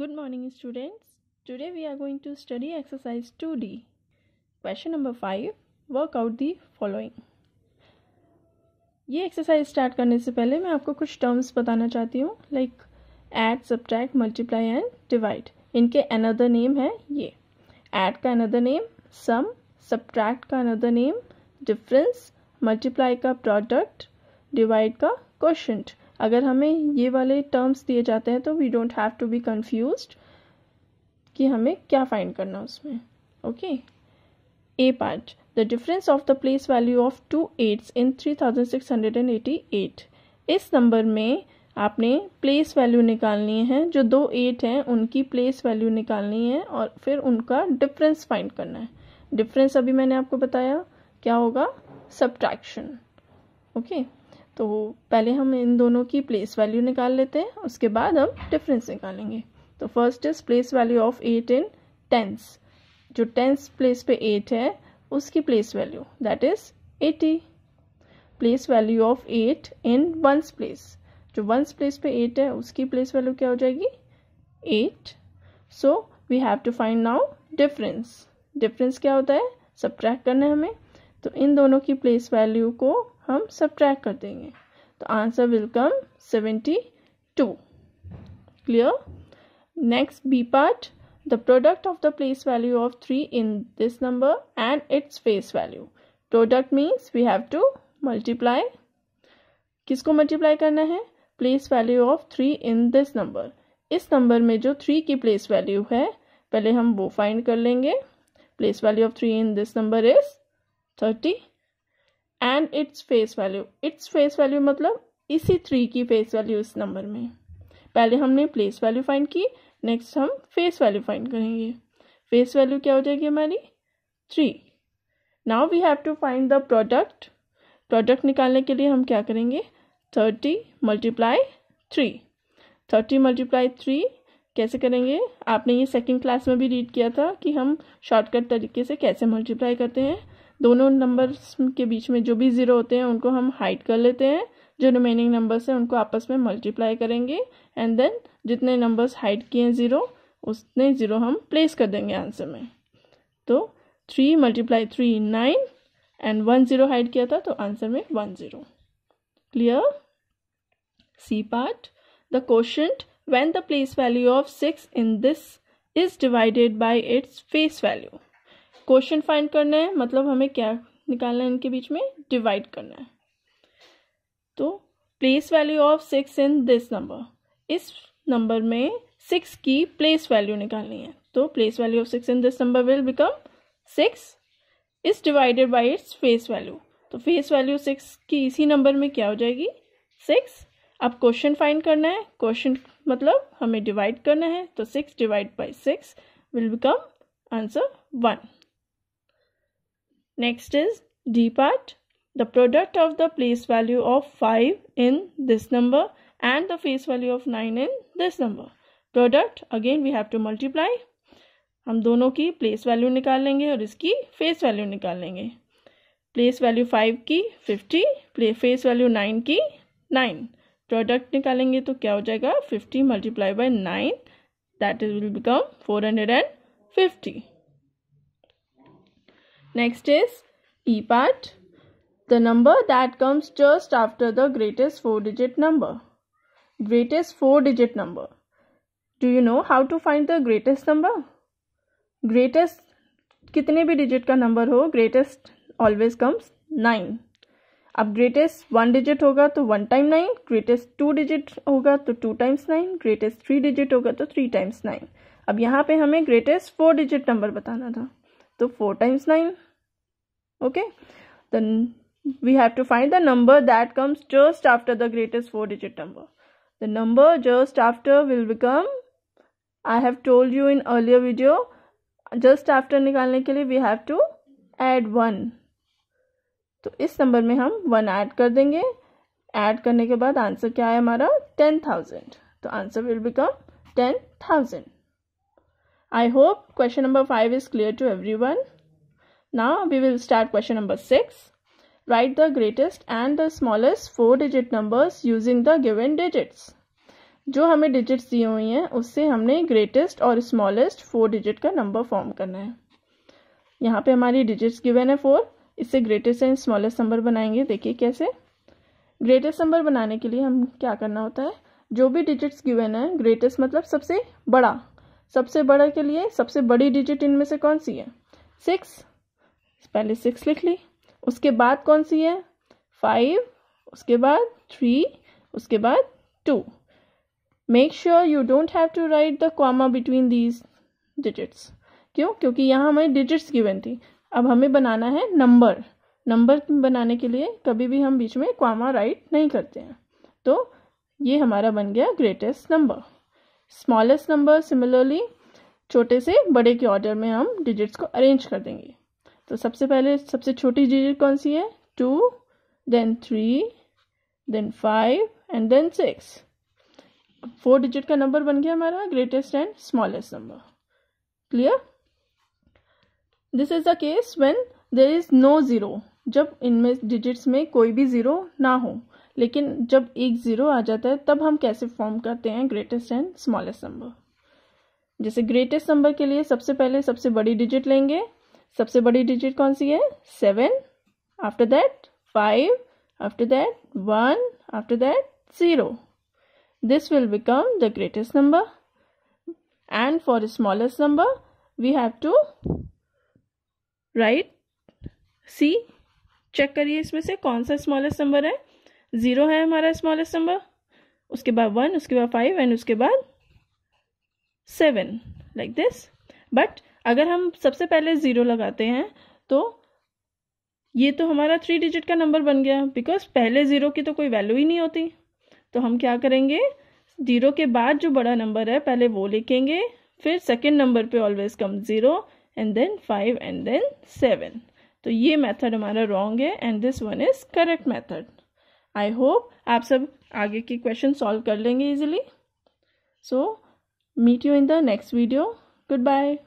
Good morning students today we are going to study exercise two D question number five work out the following ये exercise start करने से पहले मैं आपको कुछ टर्म्स बताना चाहती हूँ like add subtract multiply and divide इनके अनदर नेम है ये एड का अनदर नेम सम सब्ट्रैक्ट का अनदर नेम डिफरेंस मल्टीप्लाई का प्रोडक्ट डिवाइड का क्वेश्चन अगर हमें ये वाले टर्म्स दिए जाते हैं तो we don't have to be confuse कि हमें क्या फाइंड करना उसमें okay A part the difference of the place value of two eights in three thousand six hundred and eighty eight इस नंबर में आपने प्लेस वैल्यू निकालनी है जो दो एट हैं उनकी प्लेस वैल्यू निकालनी है और फिर उनका डिफरेंस फाइंड करना है डिफरेंस अभी मैंने आपको बताया क्या होगा सब्ट्रैक्शन ओके okay? तो पहले हम इन दोनों की प्लेस वैल्यू निकाल लेते हैं उसके बाद हम डिफरेंस निकालेंगे तो first is place value of eight in tens जो टेंस प्लेस पे एट है उसकी place value that is eighty place value of eight in ones place जो वंस प्लेस पे एट है उसकी प्लेस वैल्यू क्या हो जाएगी eight so we have to find now difference difference क्या होता है सब करना है हमें तो इन दोनों की प्लेस वैल्यू को हम सब कर देंगे तो answer will come seventy two clear next B part the product of the place value of three in this number and its face value product means we have to multiply किसको multiply करना है place value of three in this number इस number में जो three की place value है पहले हम वो फाइंड कर लेंगे place value of three in this number is thirty and its face value its face value मतलब इसी थ्री की फेस वैल्यू इस नंबर में पहले हमने प्लेस वैल्यू फाइंड की नेक्स्ट हम फेस वैल्यू फाइंड करेंगे फेस वैल्यू क्या हो जाएगी हमारी three now we have to find the product product निकालने के लिए हम क्या करेंगे thirty multiply three thirty multiply three कैसे करेंगे आपने ये सेकेंड क्लास में भी रीड किया था कि हम शॉर्टकट तरीके से कैसे मल्टीप्लाई करते हैं दोनों नंबर्स के बीच में जो भी ज़ीरो होते हैं उनको हम हाइड कर लेते हैं जो रिमेनिंग नंबर्स हैं उनको आपस में मल्टीप्लाई करेंगे एंड देन जितने नंबर्स हाइड किए हैं ज़ीरो उतने ज़ीरो हम प्लेस कर देंगे आंसर में तो three multiply three nine and one zero hide किया था तो आंसर में one zero clear C part the question when the place value of six in this is divided by its face value question find करना है मतलब हमें क्या निकालना है इनके बीच में डिवाइड करना है तो place value of six in this number इस नंबर में सिक्स की प्लेस वैल्यू निकालनी है तो place value of six in this number will become six is divided by its face value तो फेस वैल्यू सिक्स की इसी नंबर में क्या हो जाएगी सिक्स अब क्वेश्चन फाइंड करना है क्वेश्चन मतलब हमें डिवाइड करना है तो six divide by six will become answer one Next is D part. The product of the place value of 5 in this number and the face value of 9 in this number. Product again we have to multiply. हम दोनों की place value निकाल लेंगे और इसकी face value निकाल लेंगे place value five की फिफ्टी फेस वैल्यू नाइन की नाइन प्रोडक्ट निकालेंगे तो क्या हो जाएगा fifty multiply by nine that is will become four hundred and fifty Next is E part. The number that comes just after the greatest four digit number. Greatest four digit number. Do you know how to find the greatest number? Greatest कितने भी digit का number हो greatest always comes nine अब greatest one digit होगा तो one time nine greatest two digit होगा तो two times nine greatest three digit होगा तो थ्री टाइम्स नाइन अब यहाँ पे हमें ग्रेटेस्ट फोर डिजिट नंबर बताना था तो four times nine okay then we have to find the number that comes just after the greatest four digit number the number just after will become I have told you in earlier video just after निकालने के लिए we have to add one तो इस number में हम one add कर देंगे add करने के बाद आंसर क्या है हमारा टेन थाउजेंड तो answer will become ten thousand I hope question number 5 is clear to everyone. Now we will start question number 6. Write the greatest and the smallest 4 digit numbers using the given digits. जो हमें digits दिए हुई हैं उससे हमने greatest और smallest four digit का number form करना है यहाँ पे हमारी डिजिट्स गिवेन है फोर इससे ग्रेटेस्ट एंड स्मॉलेस्ट नंबर बनाएंगे देखिए कैसे ग्रेटेस्ट नंबर बनाने के लिए हम क्या करना होता है जो भी डिजिट्स गिवेन है ग्रेटेस्ट मतलब सबसे बड़ा सबसे बड़ा के लिए सबसे बड़ी डिजिट इनमें से कौन सी है सिक्स पहले सिक्स लिख ली उसके बाद कौन सी है फाइव उसके बाद थ्री उसके बाद two make sure you don't have to write the comma between these digits क्यों क्योंकि यहाँ हमें डिजिट्स गिवन थी अब हमें बनाना है नंबर नंबर बनाने के लिए कभी भी हम बीच में क्वामा राइट नहीं करते हैं तो ये हमारा बन गया greatest number smallest number similarly छोटे से बड़े के ऑर्डर में हम डिजिट्स को अरेंज कर देंगे तो सबसे पहले सबसे छोटी डिजिट कौन सी है two then three then five and then six four digit का नंबर बन गया हमारा greatest and smallest number clear this is the case when there is no zero जब इनमें डिजिट्स में कोई भी ज़ीरो ना हो लेकिन जब एक ज़ीरो आ जाता है तब हम कैसे फॉर्म करते हैं ग्रेटेस्ट एंड स्मॉलेस्ट नंबर जैसे ग्रेटेस्ट नंबर के लिए सबसे पहले सबसे बड़ी डिजिट लेंगे सबसे बड़ी डिजिट कौन सी है seven after that five after that one after that zero this will become the greatest number and for smallest number we have to write सी चेक करिए इसमें से कौन सा स्मॉलेस्ट नंबर है ज़ीरो है हमारा स्मॉलेस्ट नंबर उसके बाद वन उसके बाद फाइव एंड उसके बाद सेवन लाइक दिस बट अगर हम सबसे पहले ज़ीरो लगाते हैं तो ये तो हमारा थ्री डिजिट का नंबर बन गया बिकॉज पहले ज़ीरो की तो कोई वैल्यू ही नहीं होती तो हम क्या करेंगे ज़ीरो के बाद जो बड़ा नंबर है पहले वो लिखेंगे फिर सेकेंड नंबर पे always come zero and then five and then seven तो ये मेथड हमारा रॉन्ग है and this one is correct method I hope आप सब आगे के क्वेश्चन सॉल्व कर लेंगे easily so meet you in the next video good bye